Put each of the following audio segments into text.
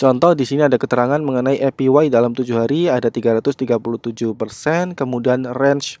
Contoh di sini ada keterangan mengenai APY dalam 7 hari ada 337%, kemudian range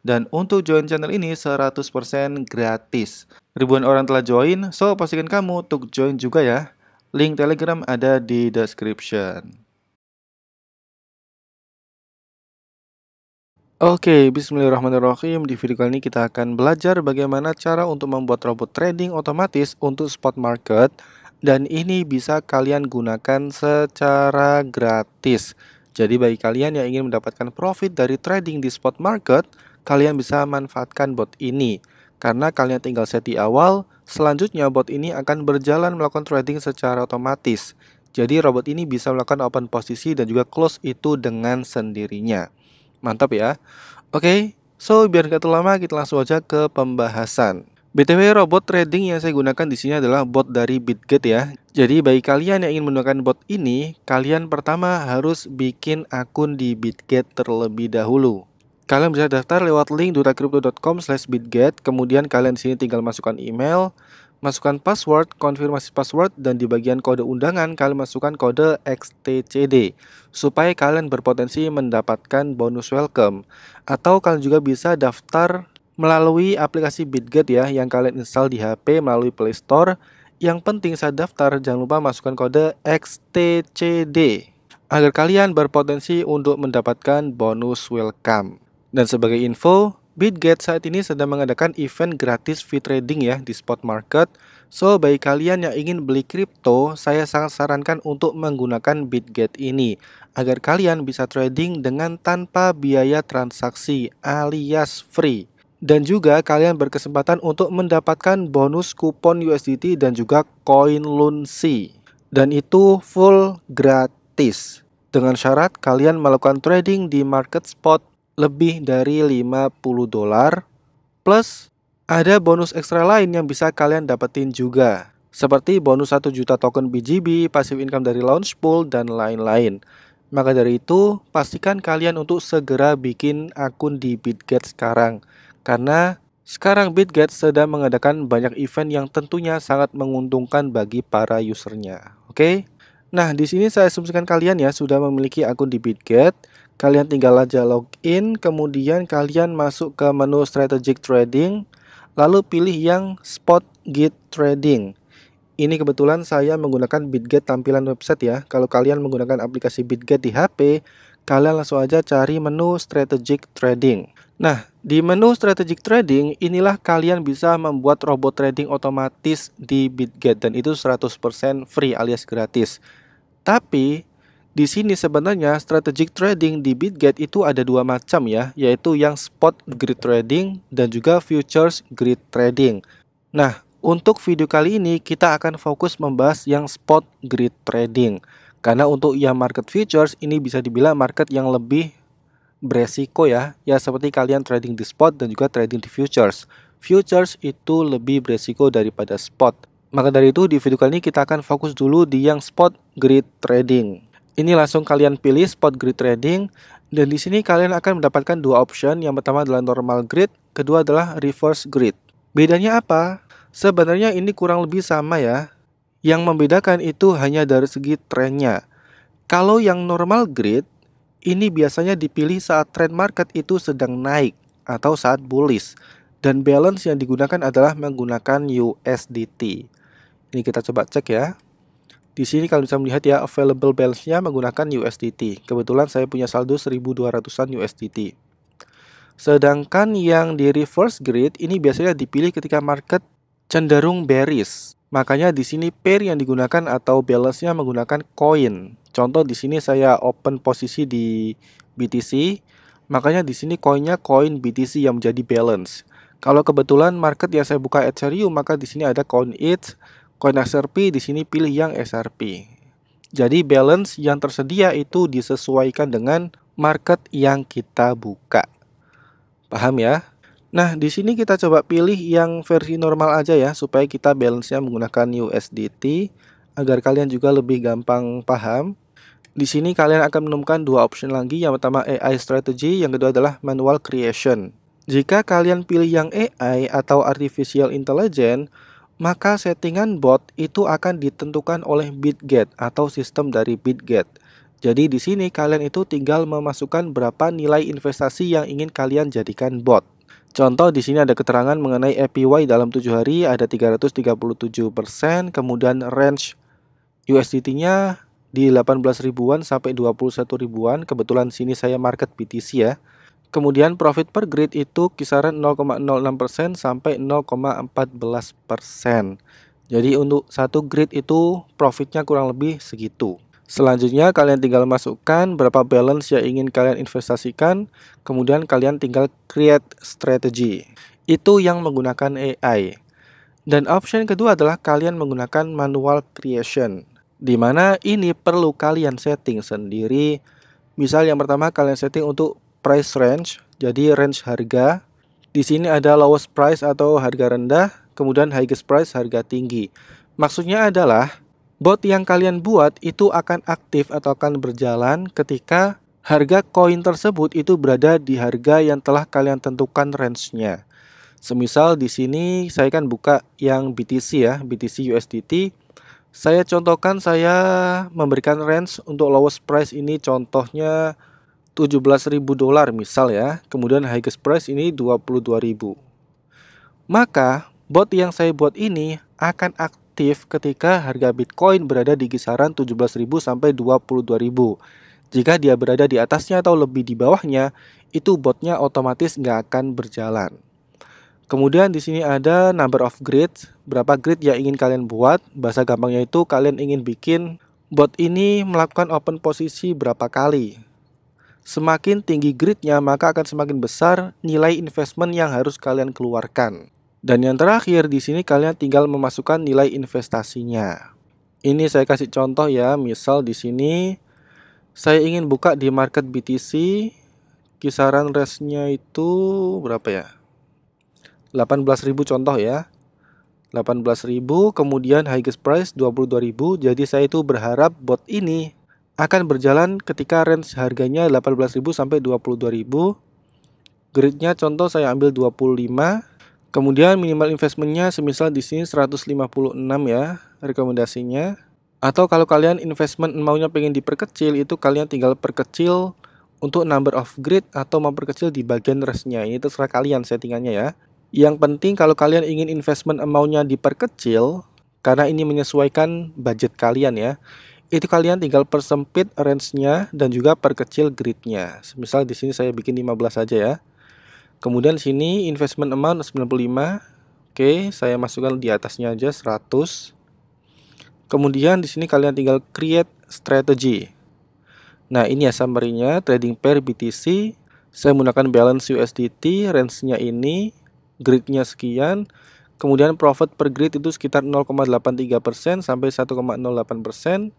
Dan untuk join channel ini 100% gratis. Ribuan orang telah join, so pastikan kamu untuk join juga ya. Link Telegram ada di description. Oke, okay, bismillahirrahmanirrahim. Di video kali ini kita akan belajar bagaimana cara untuk membuat robot trading otomatis untuk spot market dan ini bisa kalian gunakan secara gratis. Jadi bagi kalian yang ingin mendapatkan profit dari trading di spot market, kalian bisa manfaatkan bot ini. Karena kalian tinggal set di awal, selanjutnya bot ini akan berjalan melakukan trading secara otomatis. Jadi robot ini bisa melakukan open posisi dan juga close itu dengan sendirinya. Mantap ya. Oke, okay, so biar gak terlalu lama kita langsung aja ke pembahasan. BTW robot trading yang saya gunakan di sini adalah bot dari Bitget ya. Jadi bagi kalian yang ingin menggunakan bot ini, kalian pertama harus bikin akun di Bitget terlebih dahulu. Kalian bisa daftar lewat link dutacrypto.com slash bitget, kemudian kalian di sini tinggal masukkan email, masukkan password, konfirmasi password, dan di bagian kode undangan kalian masukkan kode XTCD supaya kalian berpotensi mendapatkan bonus welcome. Atau kalian juga bisa daftar melalui aplikasi Bitget ya yang kalian install di HP melalui Play Store. Yang penting saat daftar jangan lupa masukkan kode XTCD agar kalian berpotensi untuk mendapatkan bonus welcome. Dan sebagai info, BitGet saat ini sedang mengadakan event gratis fee trading ya di spot market. So, bagi kalian yang ingin beli kripto, saya sangat sarankan untuk menggunakan BitGet ini agar kalian bisa trading dengan tanpa biaya transaksi alias free. Dan juga kalian berkesempatan untuk mendapatkan bonus kupon USDT dan juga koin Lunsi. Dan itu full gratis. Dengan syarat kalian melakukan trading di market spot lebih dari 50 dolar plus ada bonus ekstra lain yang bisa kalian dapetin juga seperti bonus 1 juta token BGB, pasif income dari launch pool, dan lain-lain. Maka dari itu, pastikan kalian untuk segera bikin akun di BitGet sekarang. Karena sekarang BitGet sedang mengadakan banyak event yang tentunya sangat menguntungkan bagi para usernya. Oke? Okay? Nah, di sini saya asumsikan kalian ya sudah memiliki akun di BitGet. Kalian tinggal aja login, kemudian kalian masuk ke menu strategic trading, lalu pilih yang spot git trading. Ini kebetulan saya menggunakan Bitget tampilan website ya. Kalau kalian menggunakan aplikasi Bitget di HP, kalian langsung aja cari menu strategic trading. Nah, di menu strategic trading inilah kalian bisa membuat robot trading otomatis di Bitget dan itu 100% free alias gratis. Tapi di sini sebenarnya strategic trading di Bitget itu ada dua macam ya, yaitu yang spot grid trading dan juga futures grid trading. Nah, untuk video kali ini kita akan fokus membahas yang spot grid trading. Karena untuk yang market futures ini bisa dibilang market yang lebih beresiko ya, ya seperti kalian trading di spot dan juga trading di futures. Futures itu lebih beresiko daripada spot. Maka dari itu di video kali ini kita akan fokus dulu di yang spot grid trading. Ini langsung kalian pilih spot grid trading dan di sini kalian akan mendapatkan dua option. Yang pertama adalah normal grid, kedua adalah reverse grid. Bedanya apa? Sebenarnya ini kurang lebih sama ya. Yang membedakan itu hanya dari segi trennya. Kalau yang normal grid ini biasanya dipilih saat trend market itu sedang naik atau saat bullish dan balance yang digunakan adalah menggunakan USDT. Ini kita coba cek ya. Di sini kalian bisa melihat ya available balance-nya menggunakan USDT. Kebetulan saya punya saldo 1200-an USDT. Sedangkan yang di reverse grid ini biasanya dipilih ketika market cenderung bearish. Makanya di sini pair yang digunakan atau balance-nya menggunakan coin. Contoh di sini saya open posisi di BTC, makanya di sini koinnya koin BTC yang menjadi balance. Kalau kebetulan market yang saya buka Ethereum, maka di sini ada coin ETH, Koin XRP di sini pilih yang XRP. Jadi balance yang tersedia itu disesuaikan dengan market yang kita buka. Paham ya? Nah, di sini kita coba pilih yang versi normal aja ya supaya kita balance-nya menggunakan USDT agar kalian juga lebih gampang paham. Di sini kalian akan menemukan dua option lagi. Yang pertama AI strategy, yang kedua adalah manual creation. Jika kalian pilih yang AI atau artificial intelligence, maka settingan bot itu akan ditentukan oleh Bitget atau sistem dari Bitget. Jadi di sini kalian itu tinggal memasukkan berapa nilai investasi yang ingin kalian jadikan bot. Contoh di sini ada keterangan mengenai APY dalam 7 hari ada 337%, kemudian range USDT-nya di 18 ribuan sampai 21 ribuan. Kebetulan sini saya market BTC ya. Kemudian profit per grade itu kisaran 0,06% sampai 0,14%. Jadi untuk satu grade itu profitnya kurang lebih segitu. Selanjutnya kalian tinggal masukkan berapa balance yang ingin kalian investasikan, kemudian kalian tinggal create strategy. Itu yang menggunakan AI. Dan option kedua adalah kalian menggunakan manual creation, di mana ini perlu kalian setting sendiri. Misal yang pertama kalian setting untuk price range, jadi range harga. Di sini ada lowest price atau harga rendah, kemudian highest price harga tinggi. Maksudnya adalah bot yang kalian buat itu akan aktif atau akan berjalan ketika harga koin tersebut itu berada di harga yang telah kalian tentukan range-nya. Semisal di sini saya kan buka yang BTC ya, BTC USDT. Saya contohkan saya memberikan range untuk lowest price ini contohnya 17.000 dolar misal ya. Kemudian highest price ini 22.000. Maka bot yang saya buat ini akan aktif ketika harga Bitcoin berada di kisaran 17.000 sampai 22.000. Jika dia berada di atasnya atau lebih di bawahnya, itu botnya otomatis nggak akan berjalan. Kemudian di sini ada number of grids, berapa grid yang ingin kalian buat. Bahasa gampangnya itu kalian ingin bikin bot ini melakukan open posisi berapa kali. Semakin tinggi gridnya, maka akan semakin besar nilai investment yang harus kalian keluarkan. Dan yang terakhir, di sini kalian tinggal memasukkan nilai investasinya. Ini saya kasih contoh ya, misal di sini saya ingin buka di market BTC, kisaran resnya itu berapa ya? 18.000 contoh ya. 18.000 kemudian highest price 22.000 jadi saya itu berharap bot ini akan berjalan ketika range harganya 18.000 sampai 22.000. Gridnya contoh saya ambil 25. Kemudian minimal investmentnya semisal di sini 156 ya rekomendasinya. Atau kalau kalian investment maunya pengen diperkecil itu kalian tinggal perkecil untuk number of grid atau memperkecil di bagian resnya. Ini terserah kalian settingannya ya. Yang penting kalau kalian ingin investment amountnya diperkecil karena ini menyesuaikan budget kalian ya itu kalian tinggal persempit range-nya dan juga perkecil grid-nya. Misal di sini saya bikin 15 saja ya. Kemudian sini investment amount 95. Oke, saya masukkan di atasnya aja 100. Kemudian di sini kalian tinggal create strategy. Nah, ini ya summary-nya trading pair BTC. Saya menggunakan balance USDT, range-nya ini, grid-nya sekian, kemudian profit per grid itu sekitar 0,83% sampai 1,08%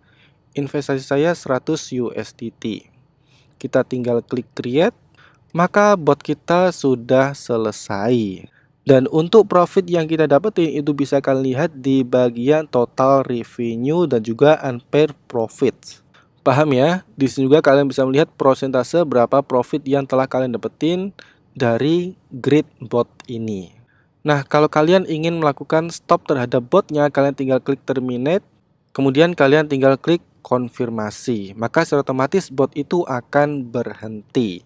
investasi saya 100 USDT. Kita tinggal klik create, maka bot kita sudah selesai. Dan untuk profit yang kita dapetin itu bisa kalian lihat di bagian total revenue dan juga unpaid profit. Paham ya? Di sini juga kalian bisa melihat persentase berapa profit yang telah kalian dapetin dari grid bot ini. Nah, kalau kalian ingin melakukan stop terhadap botnya, kalian tinggal klik terminate, kemudian kalian tinggal klik konfirmasi, maka secara otomatis bot itu akan berhenti.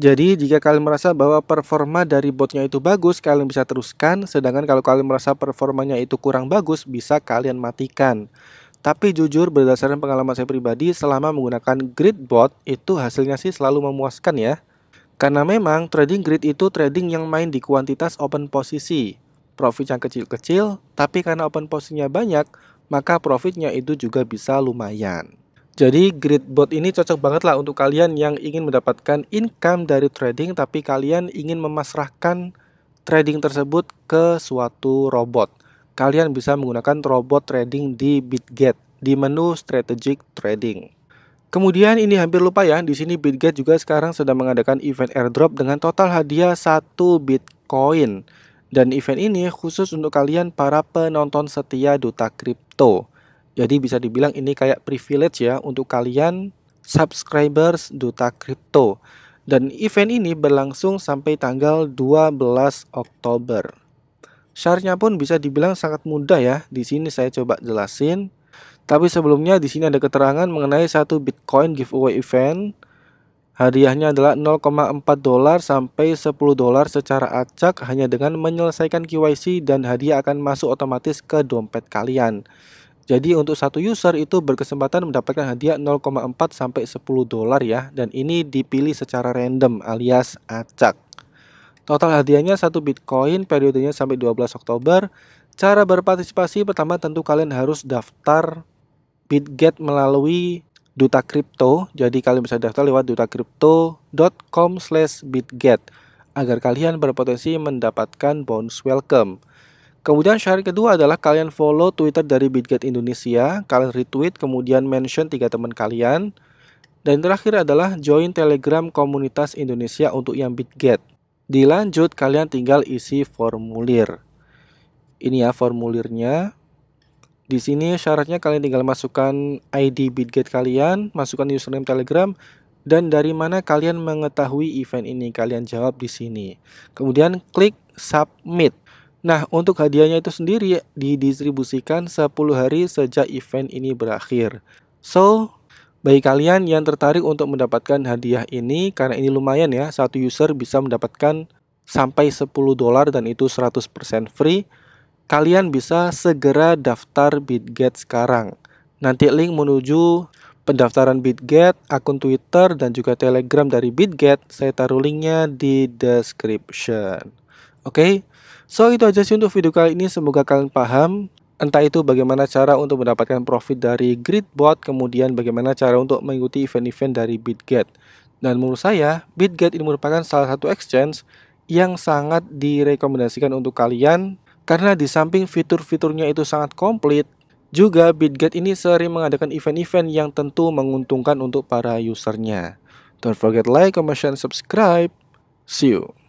Jadi jika kalian merasa bahwa performa dari botnya itu bagus, kalian bisa teruskan. Sedangkan kalau kalian merasa performanya itu kurang bagus, bisa kalian matikan. Tapi jujur berdasarkan pengalaman saya pribadi, selama menggunakan grid bot itu hasilnya sih selalu memuaskan ya. Karena memang trading grid itu trading yang main di kuantitas open posisi. Profit yang kecil-kecil, tapi karena open posisinya banyak, maka profitnya itu juga bisa lumayan. Jadi Gridbot ini cocok banget lah untuk kalian yang ingin mendapatkan income dari trading tapi kalian ingin memasrahkan trading tersebut ke suatu robot. Kalian bisa menggunakan robot trading di Bitget di menu strategic trading. Kemudian ini hampir lupa ya, di sini Bitget juga sekarang sedang mengadakan event airdrop dengan total hadiah 1 Bitcoin. Dan event ini khusus untuk kalian para penonton setia Duta Kripto. Jadi bisa dibilang ini kayak privilege ya untuk kalian subscribers Duta Kripto. Dan event ini berlangsung sampai tanggal 12 Oktober. Syaratnya pun bisa dibilang sangat mudah ya. Di sini saya coba jelasin. Tapi sebelumnya di sini ada keterangan mengenai satu Bitcoin giveaway event Hadiahnya adalah 0,4 dolar sampai 10 dolar secara acak hanya dengan menyelesaikan KYC dan hadiah akan masuk otomatis ke dompet kalian. Jadi untuk satu user itu berkesempatan mendapatkan hadiah 0,4 sampai 10 dolar ya dan ini dipilih secara random alias acak. Total hadiahnya satu Bitcoin, periodenya sampai 12 Oktober. Cara berpartisipasi pertama tentu kalian harus daftar BitGet melalui duta kripto. Jadi kalian bisa daftar lewat dutakripto.com/bitget agar kalian berpotensi mendapatkan bonus welcome. Kemudian syarat kedua adalah kalian follow Twitter dari Bitget Indonesia, kalian retweet, kemudian mention tiga teman kalian. Dan terakhir adalah join Telegram komunitas Indonesia untuk yang Bitget. Dilanjut, kalian tinggal isi formulir. Ini ya formulirnya. Di sini syaratnya kalian tinggal masukkan ID Bitget kalian, masukkan username Telegram, dan dari mana kalian mengetahui event ini. Kalian jawab di sini. Kemudian klik submit. Nah, untuk hadiahnya itu sendiri didistribusikan 10 hari sejak event ini berakhir. So, bagi kalian yang tertarik untuk mendapatkan hadiah ini, karena ini lumayan ya, satu user bisa mendapatkan sampai 10 dolar dan itu 100% free, kalian bisa segera daftar Bitget sekarang. Nanti link menuju pendaftaran Bitget, akun Twitter, dan juga Telegram dari Bitget, saya taruh linknya di description. Oke, okay? so itu aja sih untuk video kali ini, semoga kalian paham. Entah itu bagaimana cara untuk mendapatkan profit dari Gridbot, kemudian bagaimana cara untuk mengikuti event-event dari Bitget. Dan menurut saya, Bitget ini merupakan salah satu exchange yang sangat direkomendasikan untuk kalian karena di samping fitur-fiturnya itu sangat komplit, juga BitGet ini sering mengadakan event-event yang tentu menguntungkan untuk para usernya. Don't forget like, comment, and subscribe. See you.